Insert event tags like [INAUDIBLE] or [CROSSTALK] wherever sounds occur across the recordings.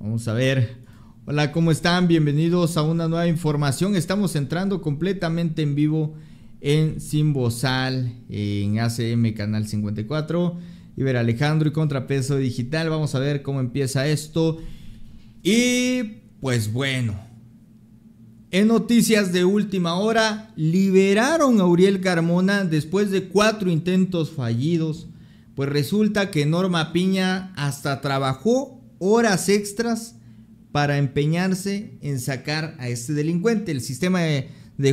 Vamos a ver. Hola, ¿cómo están? Bienvenidos a una nueva información. Estamos entrando completamente en vivo en Simbozal, en ACM Canal 54. Iber Alejandro y Contrapeso Digital. Vamos a ver cómo empieza esto. Y pues bueno. En noticias de última hora, liberaron a Uriel Carmona después de cuatro intentos fallidos. Pues resulta que Norma Piña hasta trabajó horas extras para empeñarse en sacar a este delincuente. El sistema de,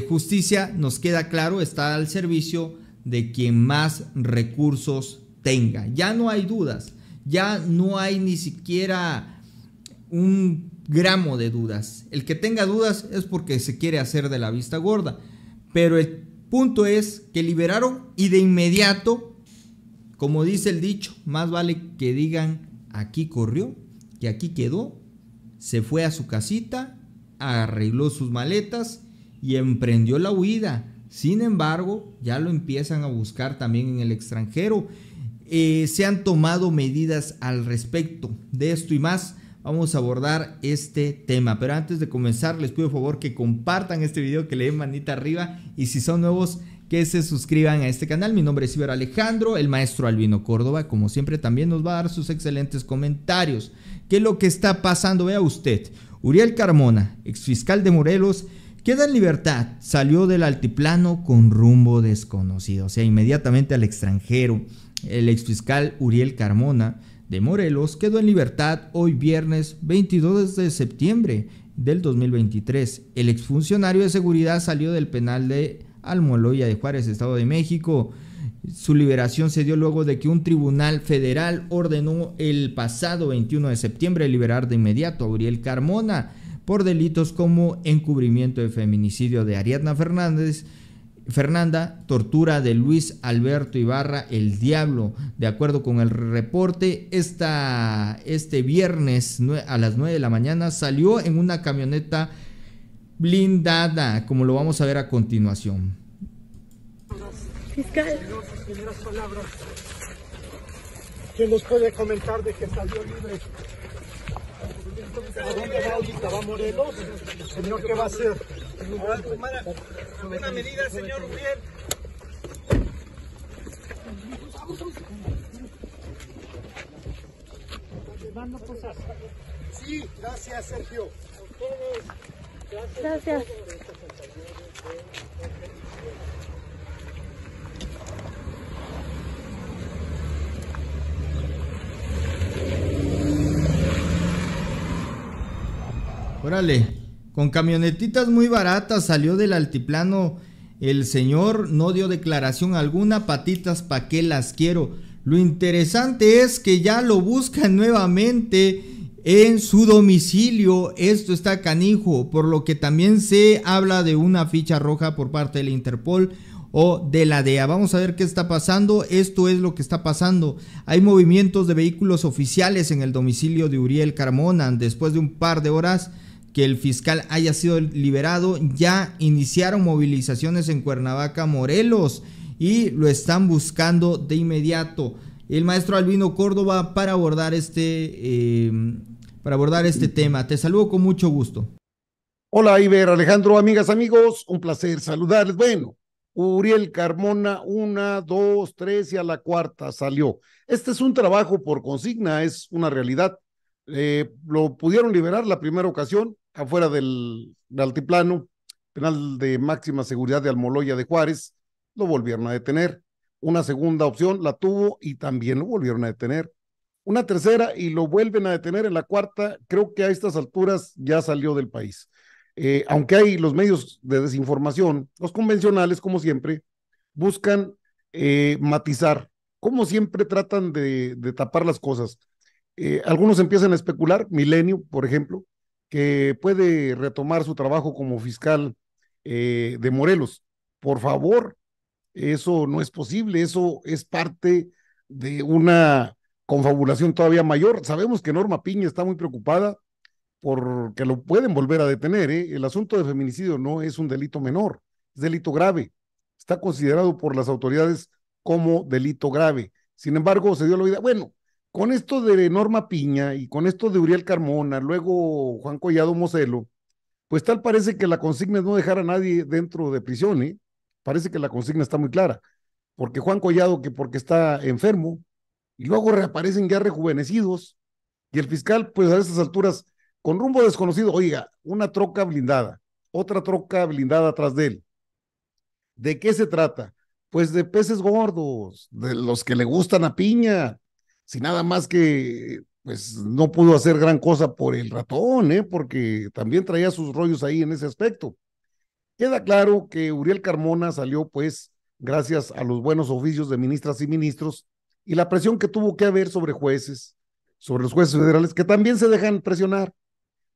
justicia, nos queda claro, está al servicio de quien más recursos tenga. Ya no hay dudas, ya no hay ni siquiera un gramo de dudas. El que tenga dudas es porque se quiere hacer de la vista gorda. Pero el punto es que liberaron y de inmediato, como dice el dicho, más vale que digan aquí corrió que aquí quedó, se fue a su casita, arregló sus maletas y emprendió la huida. Sin embargo, ya lo empiezan a buscar también en el extranjero. Eh, se han tomado medidas al respecto de esto y más. Vamos a abordar este tema. Pero antes de comenzar, les pido favor que compartan este video, que le den manita arriba. Y si son nuevos, que se suscriban a este canal. Mi nombre es Iber Alejandro, el maestro Albino Córdoba, como siempre también nos va a dar sus excelentes comentarios. ¿Qué es lo que está pasando? Vea usted, Uriel Carmona, exfiscal de Morelos, queda en libertad, salió del altiplano con rumbo desconocido, o sea, inmediatamente al extranjero. El exfiscal Uriel Carmona de Morelos quedó en libertad hoy viernes 22 de septiembre del 2023. El exfuncionario de seguridad salió del penal de Almoloya de Juárez, Estado de México. Su liberación se dio luego de que un tribunal federal ordenó el pasado 21 de septiembre liberar de inmediato a Uriel Carmona por delitos como encubrimiento de feminicidio de Ariadna Fernández, Fernanda, tortura de Luis Alberto Ibarra el Diablo. De acuerdo con el reporte, este viernes a las 9 de la mañana salió en una camioneta blindada, como lo vamos a ver a continuación. Fiscal. ¿Quién nos puede comentar de que salió libre? ¿A dónde va Morelos? Señor, ¿qué va a hacer? medida, señor cosas. Sí, gracias, Sergio. Gracias. Órale, con camionetitas muy baratas salió del altiplano el señor, no dio declaración alguna, patitas pa' qué las quiero. Lo interesante es que ya lo buscan nuevamente en su domicilio. Esto está canijo, por lo que también se habla de una ficha roja por parte del Interpol o de la DEA. Vamos a ver qué está pasando. Esto es lo que está pasando. Hay movimientos de vehículos oficiales en el domicilio de Uriel Carmona. Después de un par de horas que el fiscal haya sido liberado, ya iniciaron movilizaciones en Cuernavaca, Morelos, y lo están buscando de inmediato. El maestro Albino Córdoba para abordar este... Eh, para abordar este tema. Te saludo con mucho gusto. Hola, Iber, Alejandro, amigas, amigos, un placer saludarles. Bueno, Uriel Carmona, una, dos, tres y a la cuarta salió. Este es un trabajo por consigna, es una realidad. Eh, lo pudieron liberar la primera ocasión afuera del, altiplano, penal de máxima seguridad de Almoloya de Juárez, lo volvieron a detener. Una segunda opción la tuvo y también lo volvieron a detener una tercera y lo vuelven a detener en la cuarta, creo que a estas alturas ya salió del país. Eh, aunque hay los medios de desinformación, los convencionales, como siempre, buscan eh, matizar, como siempre tratan de, tapar las cosas. Eh, algunos empiezan a especular, Milenio, por ejemplo, que puede retomar su trabajo como fiscal de Morelos. Por favor, eso no es posible, eso es parte de una confabulación todavía mayor. Sabemos que Norma Piña está muy preocupada porque lo pueden volver a detener. ¿eh? El asunto de feminicidio no es un delito menor, es delito grave. Está considerado por las autoridades como delito grave. Sin embargo, se dio la vida. Bueno, con esto de Norma Piña y con esto de Uriel Carmona, luego Juan Collado Moselo, pues tal parece que la consigna es no dejar a nadie dentro de prisión. ¿eh? Parece que la consigna está muy clara. Porque Juan Collado, que porque está enfermo, y luego reaparecen ya rejuvenecidos y el fiscal, pues a estas alturas, con rumbo desconocido, oiga, una troca blindada, otra troca blindada atrás de él. ¿De qué se trata? Pues de peces gordos, de los que le gustan a piña, si nada más que pues no pudo hacer gran cosa por el ratón, ¿eh? porque también traía sus rollos ahí en ese aspecto. Queda claro que Uriel Carmona salió pues gracias a los buenos oficios de ministras y ministros y la presión que tuvo que haber sobre jueces, sobre los jueces federales, que también se dejan presionar.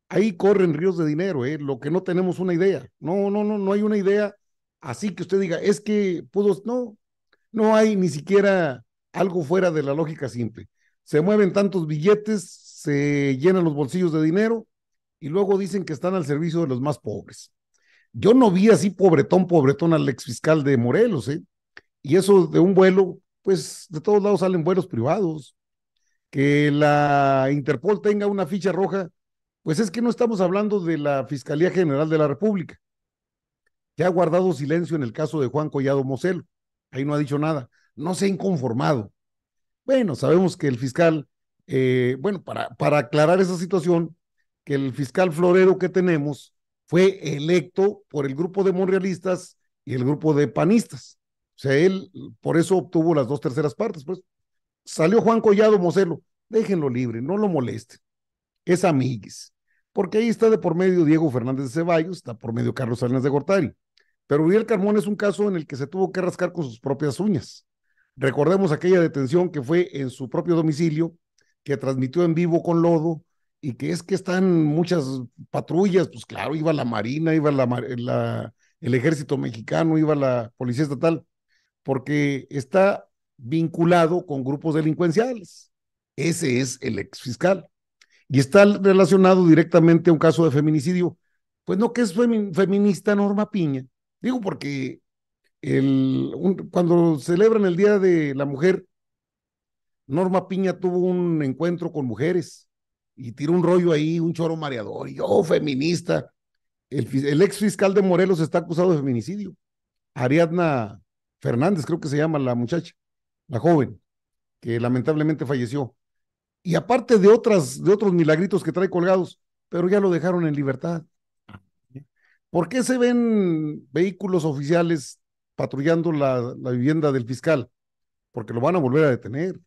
Ahí corren ríos de dinero, ¿eh? lo que no tenemos una idea. No, no, no, no hay una idea así que usted diga, es que pudo, no, no hay ni siquiera algo fuera de la lógica simple. Se mueven tantos billetes, se llenan los bolsillos de dinero y luego dicen que están al servicio de los más pobres. Yo no vi así pobretón, pobretón al ex fiscal de Morelos, ¿eh? Y eso de un vuelo pues de todos lados salen vuelos privados. Que la Interpol tenga una ficha roja, pues es que no estamos hablando de la Fiscalía General de la República, que ha guardado silencio en el caso de Juan Collado Moselo. Ahí no ha dicho nada, no se ha inconformado. Bueno, sabemos que el fiscal, eh, bueno, para, para aclarar esa situación, que el fiscal florero que tenemos fue electo por el grupo de monrealistas y el grupo de panistas. O sea, él por eso obtuvo las dos terceras partes. Pues salió Juan Collado Mocelo, déjenlo libre, no lo moleste. Es amiguis. Porque ahí está de por medio Diego Fernández de Ceballos, está por medio Carlos Salinas de Gortari. Pero Uriel Carmón es un caso en el que se tuvo que rascar con sus propias uñas. Recordemos aquella detención que fue en su propio domicilio, que transmitió en vivo con Lodo, y que es que están muchas patrullas, pues claro, iba la Marina, iba la, la, el ejército mexicano, iba la Policía Estatal, porque está vinculado con grupos delincuenciales. Ese es el exfiscal. Y está relacionado directamente a un caso de feminicidio. Pues no que es feminista Norma Piña. Digo porque el, cuando celebran el Día de la Mujer, Norma Piña tuvo un encuentro con mujeres y tiró un rollo ahí, un choro mareador. Yo, oh, feminista. El, el ex fiscal de Morelos está acusado de feminicidio. Ariadna Fernández, creo que se llama la muchacha, la joven, que lamentablemente falleció. Y aparte de otras, de otros milagritos que trae colgados, pero ya lo dejaron en libertad. ¿Por qué se ven vehículos oficiales patrullando la, la vivienda del fiscal? Porque lo van a volver a detener.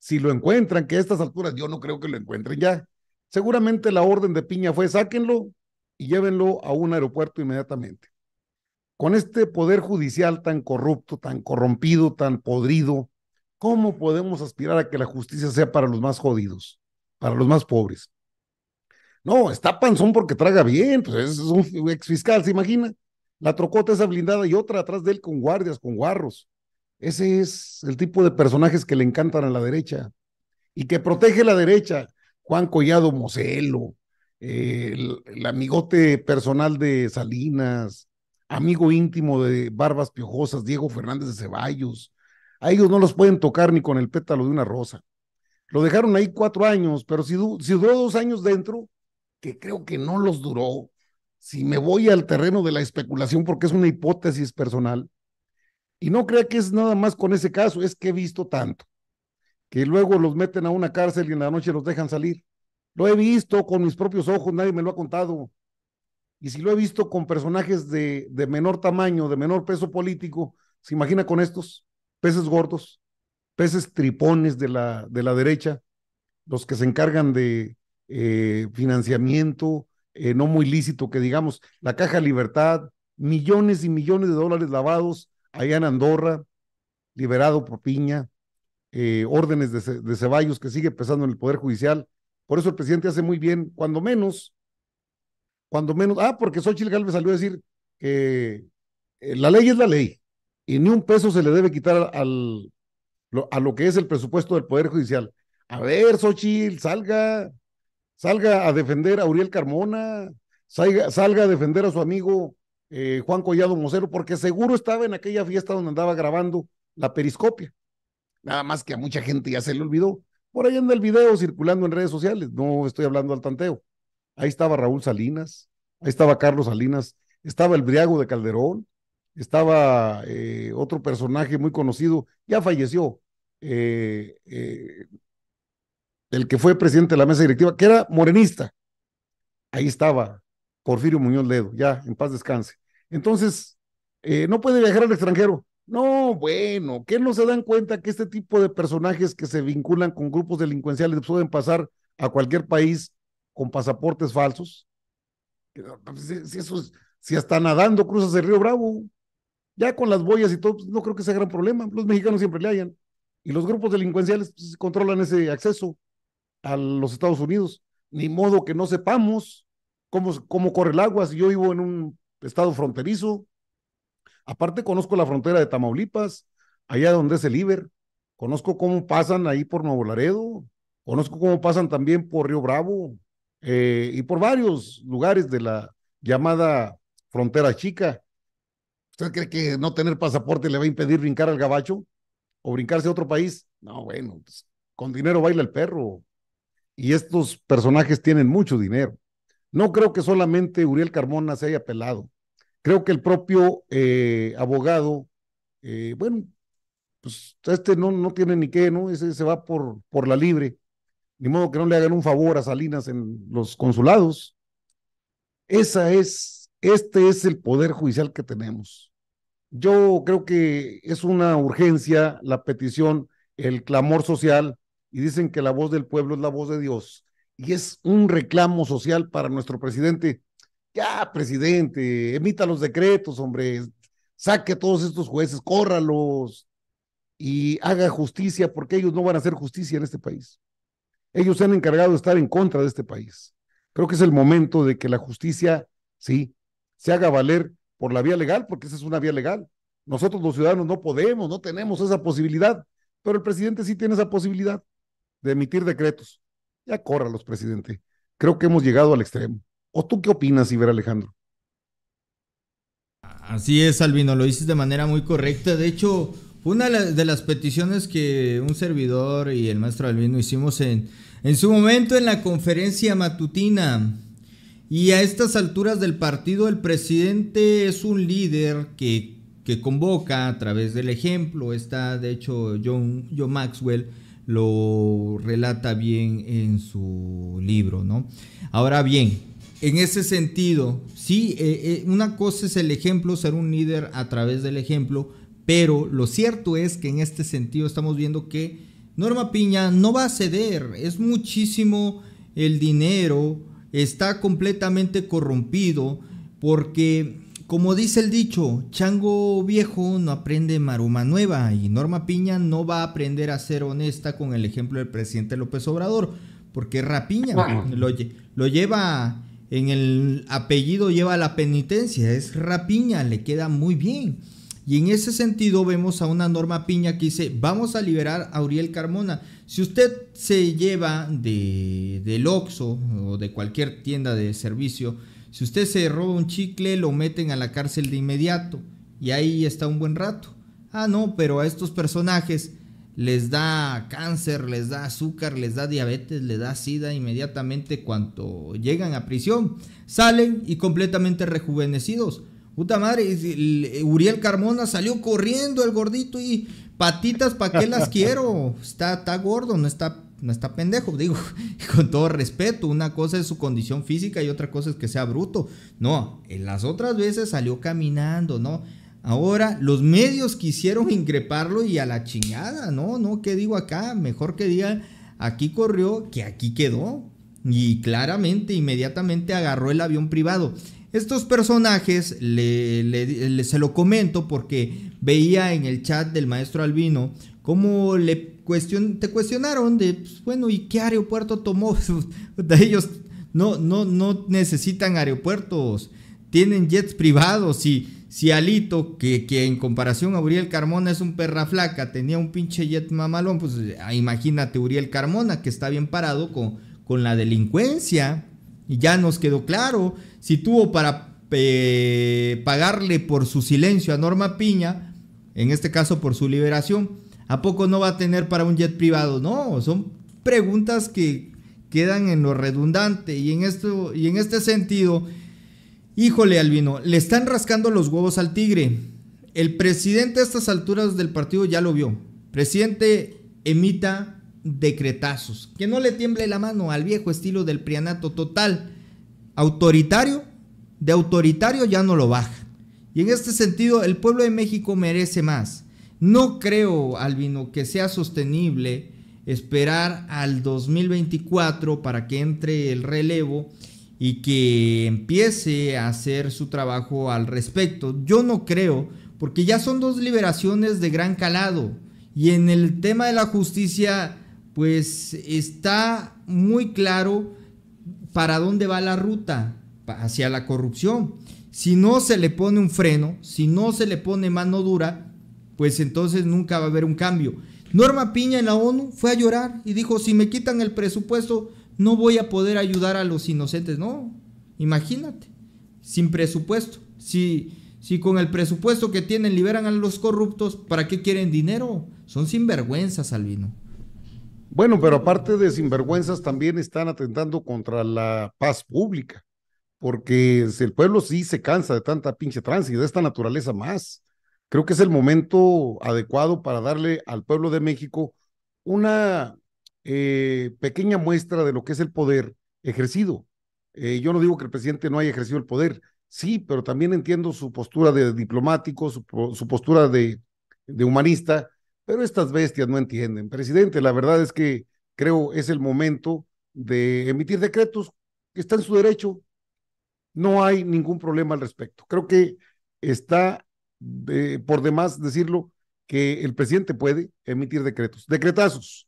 Si lo encuentran, que a estas alturas yo no creo que lo encuentren ya. Seguramente la orden de Piña fue sáquenlo y llévenlo a un aeropuerto inmediatamente con este poder judicial tan corrupto, tan corrompido, tan podrido, ¿cómo podemos aspirar a que la justicia sea para los más jodidos, para los más pobres? No, está panzón porque traga bien, pues es un ex fiscal, ¿se imagina? La trocota esa blindada y otra atrás de él con guardias, con guarros. Ese es el tipo de personajes que le encantan a la derecha y que protege la derecha. Juan Collado Moselo, eh, el amigote personal de Salinas, amigo íntimo de Barbas Piojosas, Diego Fernández de Ceballos. A ellos no los pueden tocar ni con el pétalo de una rosa. Lo dejaron ahí cuatro años, pero si, duró dos años dentro, que creo que no los duró, si me voy al terreno de la especulación porque es una hipótesis personal, y no crea que es nada más con ese caso, es que he visto tanto, que luego los meten a una cárcel y en la noche los dejan salir. Lo he visto con mis propios ojos, nadie me lo ha contado y si lo he visto con personajes de, de menor tamaño, de menor peso político, ¿se imagina con estos? Peces gordos, peces tripones de la, de la derecha, los que se encargan de eh, financiamiento eh, no muy lícito, que digamos, la Caja Libertad, millones y millones de dólares lavados allá en Andorra, liberado por Piña, eh, órdenes de, de Ceballos que sigue pesando en el Poder Judicial. Por eso el presidente hace muy bien, cuando menos, cuando menos, ah, porque Xochitl Galvez salió a decir que eh, la ley es la ley y ni un peso se le debe quitar al, a lo que es el presupuesto del Poder Judicial. A ver, Xochitl, salga, salga a defender a Uriel Carmona, salga, salga a defender a su amigo eh, Juan Collado Mosero, porque seguro estaba en aquella fiesta donde andaba grabando la periscopia. Nada más que a mucha gente ya se le olvidó. Por ahí anda el video circulando en redes sociales, no estoy hablando al tanteo. Ahí estaba Raúl Salinas, ahí estaba Carlos Salinas, estaba el Briago de Calderón, estaba eh, otro personaje muy conocido, ya falleció, eh, eh, el que fue presidente de la mesa directiva, que era morenista. Ahí estaba Porfirio Muñoz Ledo, ya en paz descanse. Entonces, no puede viajar al extranjero. No, bueno, que no se dan cuenta que este tipo de personajes que se vinculan con grupos delincuenciales pueden pasar a cualquier país con pasaportes falsos. Pues, si, eso si hasta nadando cruzas el río Bravo, ya con las boyas y todo, pues, no creo que sea gran problema. Los mexicanos siempre le hayan. Y los grupos delincuenciales pues, controlan ese acceso a los Estados Unidos. Ni modo que no sepamos cómo, cómo corre el agua. Si yo vivo en un estado fronterizo, aparte conozco la frontera de Tamaulipas, allá donde es el Iber. Conozco cómo pasan ahí por Nuevo Laredo. Conozco cómo pasan también por Río Bravo, eh, y por varios lugares de la llamada frontera chica. ¿Usted cree que no tener pasaporte le va a impedir brincar al gabacho o brincarse a otro país? No, bueno, pues, con dinero baila el perro. Y estos personajes tienen mucho dinero. No creo que solamente Uriel Carmona se haya pelado. Creo que el propio eh, abogado, eh, bueno, pues este no, no tiene ni qué, ¿no? Ese se va por, por la libre. Ni modo que no le hagan un favor a Salinas en los consulados. Esa es, este es el poder judicial que tenemos. Yo creo que es una urgencia la petición, el clamor social, y dicen que la voz del pueblo es la voz de Dios. Y es un reclamo social para nuestro presidente. Ya, presidente, emita los decretos, hombre, saque todos estos jueces, córralos, y haga justicia, porque ellos no van a hacer justicia en este país. Ellos se han encargado de estar en contra de este país. Creo que es el momento de que la justicia, sí, se haga valer por la vía legal, porque esa es una vía legal. Nosotros los ciudadanos no podemos, no tenemos esa posibilidad, pero el presidente sí tiene esa posibilidad de emitir decretos. Ya córralos, presidente. Creo que hemos llegado al extremo. ¿O tú qué opinas, Iber Alejandro? Así es, Albino, lo dices de manera muy correcta. De hecho, una de las peticiones que un servidor y el maestro Albino hicimos en, en su momento en la conferencia matutina. Y a estas alturas del partido, el presidente es un líder que, convoca a través del ejemplo. Está, de hecho, John, Maxwell lo relata bien en su libro, ¿no? Ahora bien, en ese sentido, sí, eh, eh, una cosa es el ejemplo, ser un líder a través del ejemplo, pero lo cierto es que en este sentido estamos viendo que Norma Piña no va a ceder. Es muchísimo el dinero. Está completamente corrompido. Porque, como dice el dicho, chango viejo no aprende maruma nueva. Y Norma Piña no va a aprender a ser honesta con el ejemplo del presidente López Obrador. Porque Rapiña lo, lo lleva en el apellido, lleva la penitencia. Es Rapiña, le queda muy bien. Y en ese sentido vemos a una Norma Piña que dice, vamos a liberar a Uriel Carmona. Si usted se lleva de, del o de cualquier tienda de servicio, si usted se roba un chicle, lo meten a la cárcel de inmediato. Y ahí está un buen rato. Ah, no, pero a estos personajes les da cáncer, les da azúcar, les da diabetes, les da sida inmediatamente cuando llegan a prisión. Salen y completamente rejuvenecidos Puta madre, eh, Uriel Carmona salió corriendo el gordito y patitas, ¿para qué las quiero? Está, está gordo, no está, no está pendejo. Digo, [LAUGHS] con todo respeto, una cosa es su condición física y otra cosa es que sea bruto. No, en las otras veces salió caminando, ¿no? Ahora los medios quisieron increparlo y a la chingada, ¿no? No, ¿qué digo acá? Mejor que diga, aquí corrió que aquí quedó. Y claramente, inmediatamente agarró el avión privado. Estos personajes le, se lo comento porque veía en el chat del maestro Albino cómo le te cuestionaron de, pues, bueno, ¿y qué aeropuerto tomó? [LAUGHS] de ellos no, no, no necesitan aeropuertos, tienen jets privados. Si, si Alito, que, que en comparación a Uriel Carmona es un perra flaca, tenía un pinche jet mamalón, pues imagínate Uriel Carmona que está bien parado con, con la delincuencia. Y ya nos quedó claro, si tuvo para eh, pagarle por su silencio a Norma Piña, en este caso por su liberación, ¿a poco no va a tener para un jet privado? No, son preguntas que quedan en lo redundante y en, esto, y en este sentido, híjole Albino, le están rascando los huevos al tigre. El presidente a estas alturas del partido ya lo vio. Presidente, emita decretazos. Que no le tiemble la mano al viejo estilo del prianato total. Autoritario, de autoritario ya no lo baja. Y en este sentido, el pueblo de México merece más. No creo, Albino, que sea sostenible esperar al 2024 para que entre el relevo y que empiece a hacer su trabajo al respecto. Yo no creo, porque ya son dos liberaciones de gran calado. Y en el tema de la justicia pues está muy claro para dónde va la ruta, hacia la corrupción. Si no se le pone un freno, si no se le pone mano dura, pues entonces nunca va a haber un cambio. Norma Piña en la ONU fue a llorar y dijo, si me quitan el presupuesto, no voy a poder ayudar a los inocentes. No, imagínate, sin presupuesto. Si, si con el presupuesto que tienen liberan a los corruptos, ¿para qué quieren dinero? Son sinvergüenzas, Albino. Bueno, pero aparte de sinvergüenzas, también están atentando contra la paz pública, porque el pueblo sí se cansa de tanta pinche tránsito, de esta naturaleza más. Creo que es el momento adecuado para darle al pueblo de México una eh, pequeña muestra de lo que es el poder ejercido. Eh, yo no digo que el presidente no haya ejercido el poder, sí, pero también entiendo su postura de diplomático, su, postura de humanista, pero estas bestias no entienden. Presidente, la verdad es que creo es el momento de emitir decretos que está en su derecho. No hay ningún problema al respecto. Creo que está por demás decirlo que el presidente puede emitir decretos, decretazos,